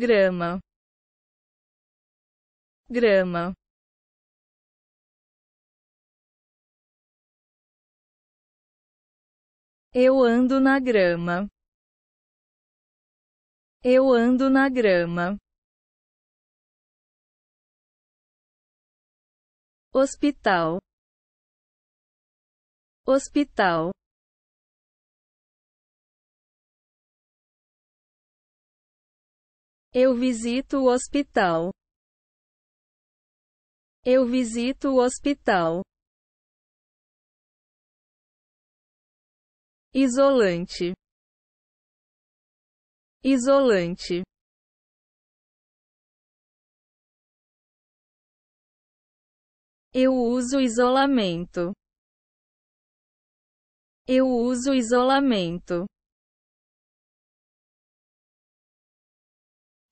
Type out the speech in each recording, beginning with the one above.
grama, grama, Eu ando na grama. Eu ando na grama. Hospital. Hospital. Eu visito o hospital. Eu visito o hospital. Isolante. Isolante. Eu uso isolamento. Eu uso isolamento.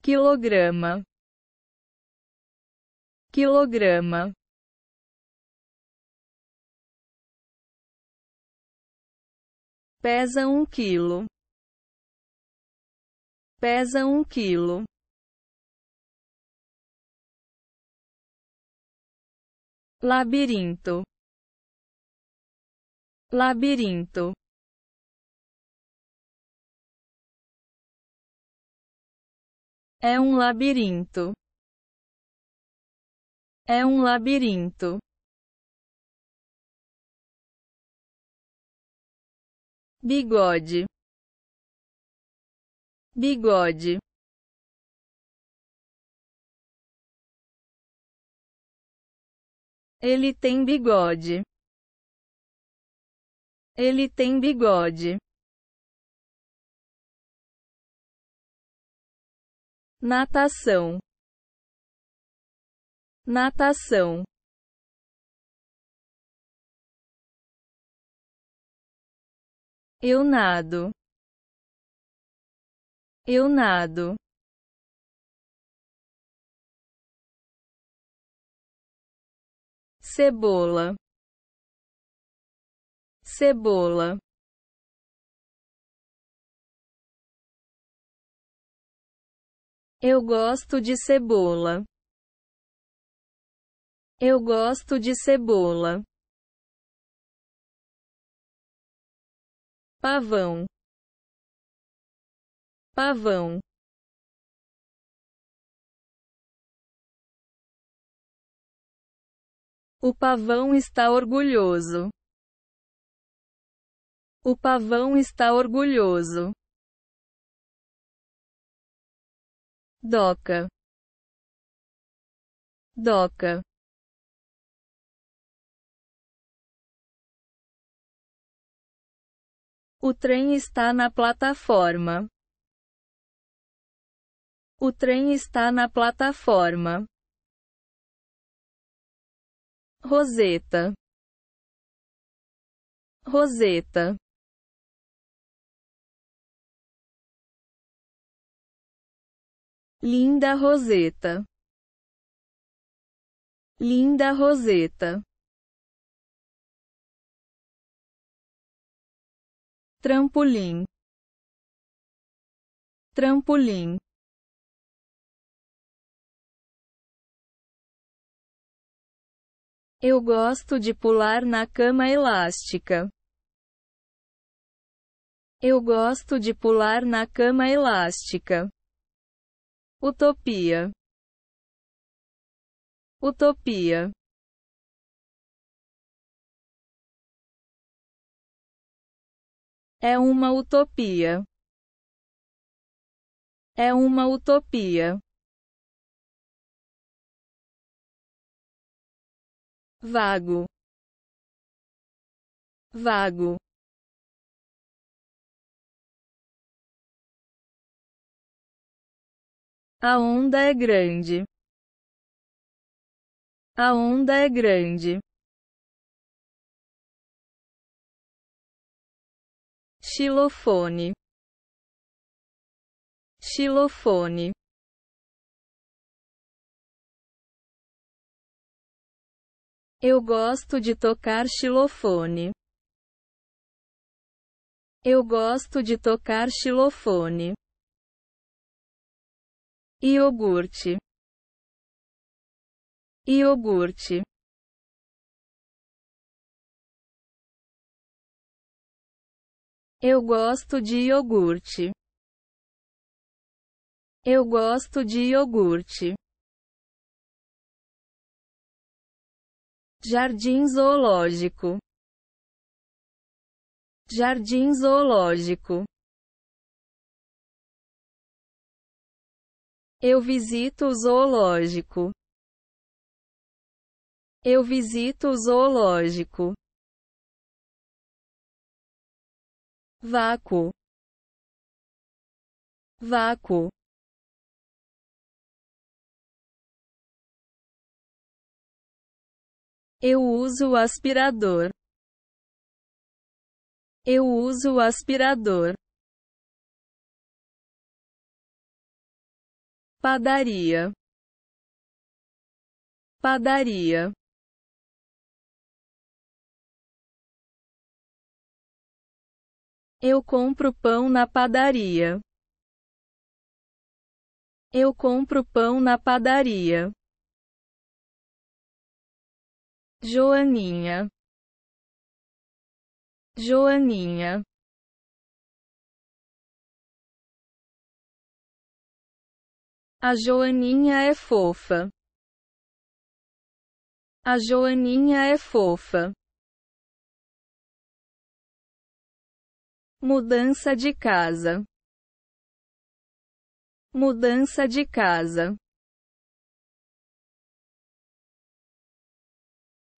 quilograma, quilograma, pesa um quilo, pesa um quilo. Labirinto, labirinto. É um labirinto. É um labirinto. Bigode. Bigode. Ele tem bigode. Ele tem bigode. natação, natação. Eu nado, eu nado. Cebola, cebola. Eu gosto de cebola. Eu gosto de cebola. Pavão. Pavão. O pavão está orgulhoso. O pavão está orgulhoso. doca, doca, O trem está na plataforma. O trem está na plataforma. Roseta. Roseta. Linda Roseta. Linda Roseta. Trampolim. Trampolim. Eu gosto de pular na cama elástica. Eu gosto de pular na cama elástica. Utopia. Utopia. É uma utopia. É uma utopia. Vago. Vago. A onda é grande. A onda é grande. Xilofone. Xilofone. Eu gosto de tocar xilofone. Eu gosto de tocar xilofone iogurte iogurte eu gosto de iogurte eu gosto de iogurte jardim zoológico jardim zoológico Eu visito o zoológico. Eu visito o zoológico. Vácuo. Vácuo. Eu uso o aspirador. Eu uso o aspirador. padaria, padaria. Eu compro pão na padaria. Eu compro pão na padaria. Joaninha. Joaninha. A Joaninha é fofa. A Joaninha é fofa. Mudança de casa. Mudança de casa.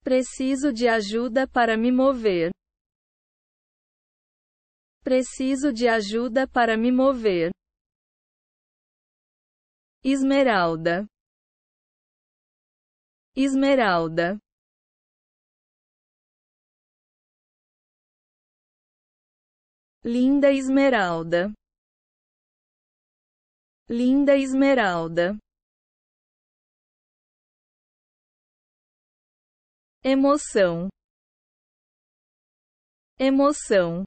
Preciso de ajuda para me mover. Preciso de ajuda para me mover. Esmeralda. Esmeralda. Linda Esmeralda. Linda Esmeralda. Emoção. Emoção.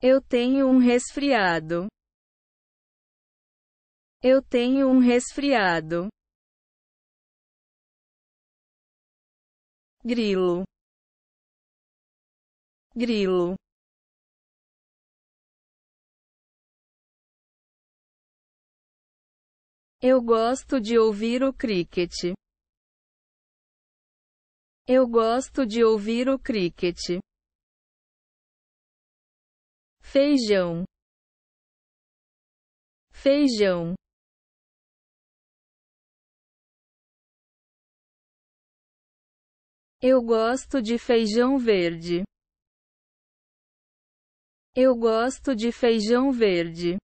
Eu tenho um resfriado. Eu tenho um resfriado. Grilo. Grilo. Eu gosto de ouvir o cricket. Eu gosto de ouvir o cricket feijão, feijão. Eu gosto de feijão verde. Eu gosto de feijão verde.